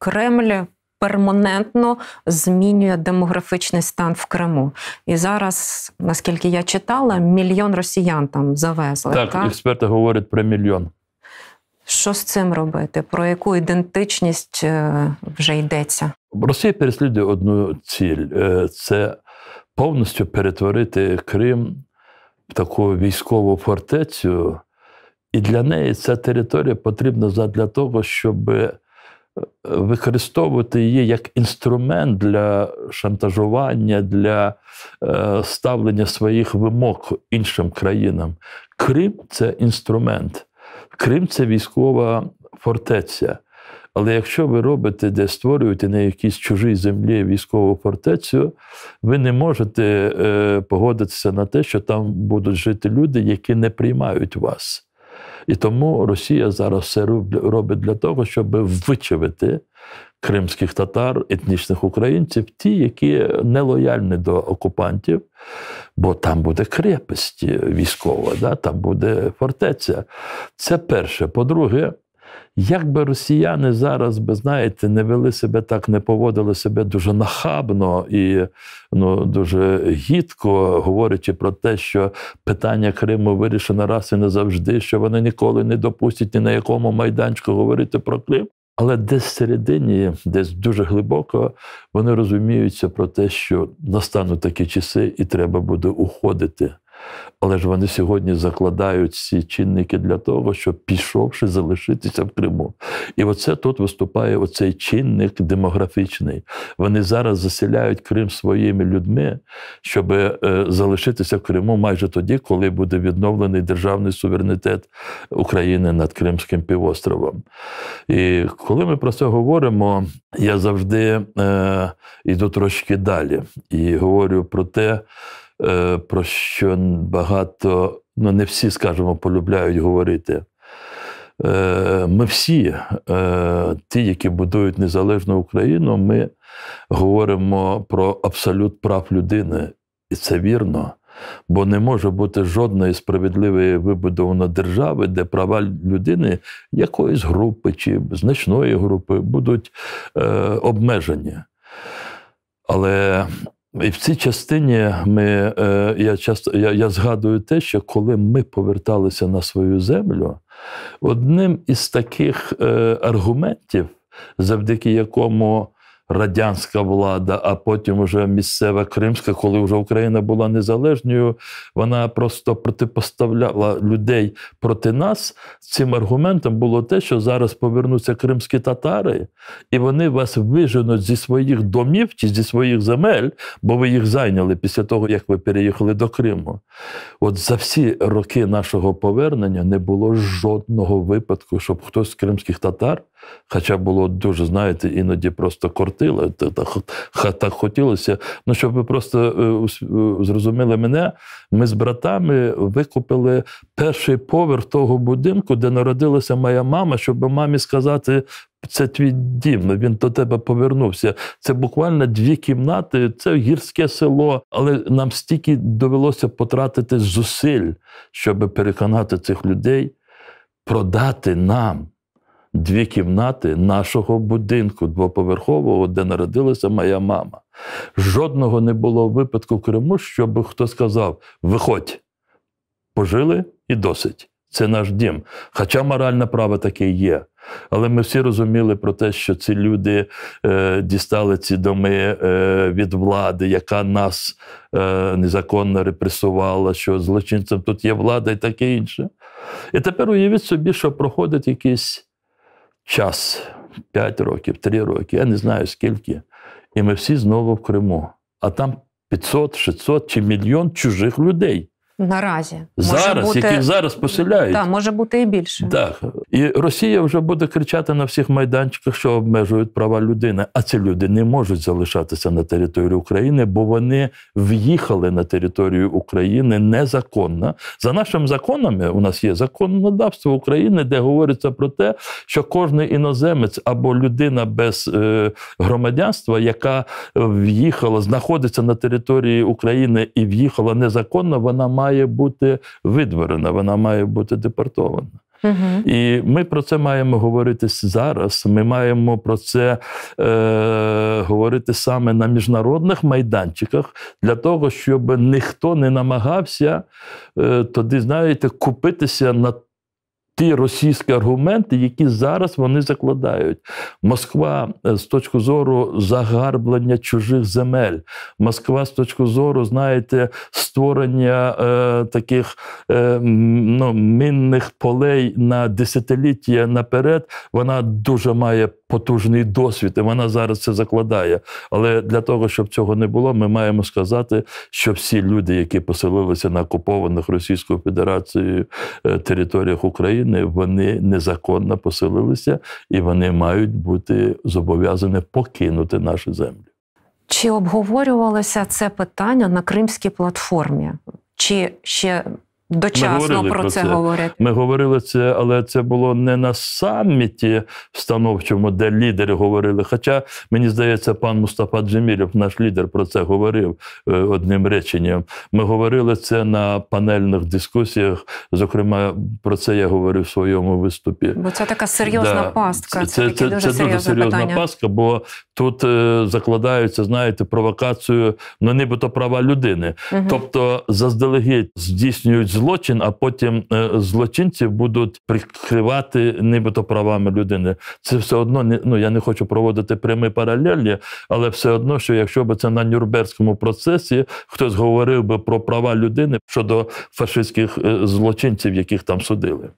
Кремль перманентно змінює демографічний стан в Криму. І зараз, наскільки я читала, мільйон росіян там завезли. Так, так? експерти говорять про мільйон. Що з цим робити? Про яку ідентичність е, вже йдеться? Росія переслідує одну ціль: е, це повністю перетворити Крим в таку військову фортецю, і для неї ця територія потрібна для того, щоб використовувати її як інструмент для шантажування, для е, ставлення своїх вимог іншим країнам. Крим це інструмент, Крим це військова фортеця. Але якщо ви робите, де створюєте на якійсь чужій землі військову фортецю, ви не можете е, погодитися на те, що там будуть жити люди, які не приймають вас. І тому Росія зараз все робить для того, щоб вичавити кримських татар, етнічних українців, ті, які не лояльні до окупантів, бо там буде крепость військова, да? там буде фортеця. Це перше. По-друге, як би росіяни зараз би, знаєте, не вели себе так, не поводили себе дуже нахабно і ну, дуже гідко, говорячи про те, що питання Криму вирішено раз і назавжди, що вони ніколи не допустять ні на якому майданчику говорити про Крим. Але десь всередині, десь дуже глибоко, вони розуміються про те, що настануть такі часи, і треба буде уходити. Але ж вони сьогодні закладають ці чинники для того, щоб пішовши залишитися в Криму. І оце тут виступає оцей чинник демографічний. Вони зараз заселяють Крим своїми людьми, щоб е, залишитися в Криму майже тоді, коли буде відновлений державний суверенітет України над Кримським півостровом. І коли ми про це говоримо, я завжди е, йду трошки далі і говорю про те. Е, про що багато, ну не всі, скажімо, полюбляють говорити. Е, ми всі, е, ті, які будують незалежну Україну, ми говоримо про абсолют прав людини, і це вірно. Бо не може бути жодної справедливої вибудованої держави, де права людини якоїсь групи чи значної групи будуть е, обмежені. Але і в цій частині ми, е, я часто я, я згадую те, що коли ми поверталися на свою землю, одним із таких е, аргументів, завдяки якому радянська влада, а потім вже місцева кримська, коли вже Україна була незалежною, вона просто протипоставляла людей проти нас. Цим аргументом було те, що зараз повернуться кримські татари, і вони вас виженуть зі своїх домів чи зі своїх земель, бо ви їх зайняли після того, як ви переїхали до Криму. От за всі роки нашого повернення не було жодного випадку, щоб хтось з кримських татар, хоча було дуже, знаєте, іноді просто корт. Та хватило. Так хотілося. Ну, щоб ви просто е, е, зрозуміли мене, ми з братами викупили перший поверх того будинку, де народилася моя мама, щоб мамі сказати. Це твій дім, він до тебе повернувся. Це буквально дві кімнати, це гірське село. Але нам стільки довелося потратити зусиль, щоб переконати цих людей продати нам дві кімнати нашого будинку двоповерхового, де народилася моя мама. Жодного не було випадку в Криму, щоб хто сказав: виходь, пожили і досить. Це наш дім. Хоча моральне право таке є. Але ми всі розуміли про те, що ці люди е, дістали ці доми е, від влади, яка нас е, незаконно репресувала, що злочинцем тут є влада і таке інше. І тепер уявіть собі, що проходить якийсь час 5 років, 3 роки, я не знаю скільки. І ми всі знову в Криму. А там 500, 600 чи мільйон чужих людей. Наразі зараз, може бути... яких зараз поселяють. Так, може бути і більше. Так, і Росія вже буде кричати на всіх майданчиках, що обмежують права людини. А ці люди не можуть залишатися на території України, бо вони в'їхали на територію України незаконно. За нашими законами е, у нас є законодавство України, де говориться про те, що кожен іноземець або людина без е, громадянства, яка в'їхала, знаходиться на території України і в'їхала незаконно, вона має бути видворена, вона має бути депортована. Угу. І ми про це маємо говорити зараз. Ми маємо про це е, говорити саме на міжнародних майданчиках для того, щоб ніхто не намагався е, тоді, знаєте, купитися на ті російські аргументи, які зараз вони закладають. Москва е, з точки зору загарблення чужих земель, Москва з точки зору, знаєте, створення е, таких е, ну, мінних полей на десятиліття наперед, вона дуже має потужний досвід, і вона зараз це закладає. Але для того, щоб цього не було, ми маємо сказати, що всі люди, які поселилися на окупованих Російською Федерацією е, територіях України, вони незаконно поселилися і вони мають бути зобов'язані покинути наші землі. Чи обговорювалося це питання на кримській платформі? Чи ще Дочасно про, це говорять. Ми говорили це, але це було не на саміті встановчому, де лідери говорили. Хоча, мені здається, пан Мустафа Джемілів, наш лідер, про це говорив е, одним реченням. Ми говорили це на панельних дискусіях. Зокрема, про це я говорив в своєму виступі. Бо це така серйозна да. пастка. Це це, це, дуже, це серйозна дуже серйозна питання. пастка, бо тут е, закладаються, знаєте, провокацію, ну нібито права людини. Угу. Тобто, заздалегідь здійснюють злочин, а потім е, злочинці будуть прикривати нібито правами людини. Це все одно не ну я не хочу проводити прямі паралелі, але все одно, що якщо би це на Нюрнберзькому процесі хтось говорив би про права людини щодо фашистських е, злочинців, яких там судили.